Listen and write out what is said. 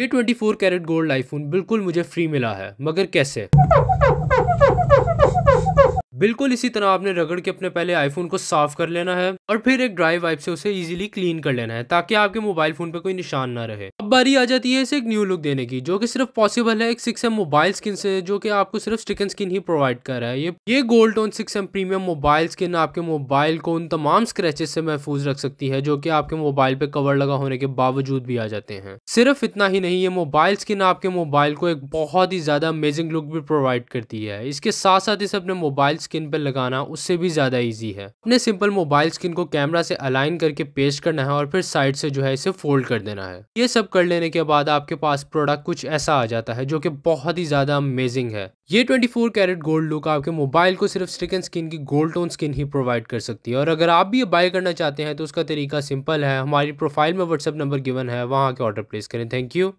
ये 24 carat gold iPhone बिल्कुल मुझे फ्री मिला है मगर कैसे बिल्कुल इसी तरह आपने रगड़ के अपने पहले आईफोन को साफ कर लेना है और फिर एक ड्राई वाइप से उसे इजीली क्लीन कर लेना है ताकि आपके मोबाइल फोन पे कोई निशान ना रहे अब बारी आ जाती है इसे एक न्यू लुक देने की जो कि सिर्फ पॉसिबल है एक सिक्स एम मोबाइल स्किन से जो कि आपको सिर्फ स्टिकन स्किन ही प्रोवाइड कर रहा है ये ये gold tone six M premium mobile skin आपके मोबाइल को उन तमाम स्क्रेचेस से महफूज रख सकती है जो की आपके मोबाइल पे कवर लगा होने के बावजूद भी आ जाते हैं सिर्फ इतना ही नहीं ये मोबाइल स्किन आपके मोबाइल को एक बहुत ही ज्यादा अमेजिंग लुक भी प्रोवाइड करती है इसके साथ साथ इसे अपने मोबाइल स्किन पर लगाना उससे भी ज़्यादा ईजी है अपने सिंपल मोबाइल स्किन को कैमरा से अलाइन करके पेस्ट करना है और फिर साइड से जो है इसे फोल्ड कर देना है ये सब कर लेने के बाद आपके पास प्रोडक्ट कुछ ऐसा आ जाता है जो कि बहुत ही ज़्यादा अमेजिंग है ये 24 कैरेट गोल्ड लुक आपके मोबाइल को सिर्फ स्टिक स्किन की गोल्ड टोन स्किन ही प्रोवाइड कर सकती है और अगर आप भी ये बाय करना चाहते हैं तो उसका तरीका सिंपल है हमारी प्रोफाइल में व्हाट्सअप नंबर गिवन है वहाँ के ऑर्डर प्लेस करें थैंक यू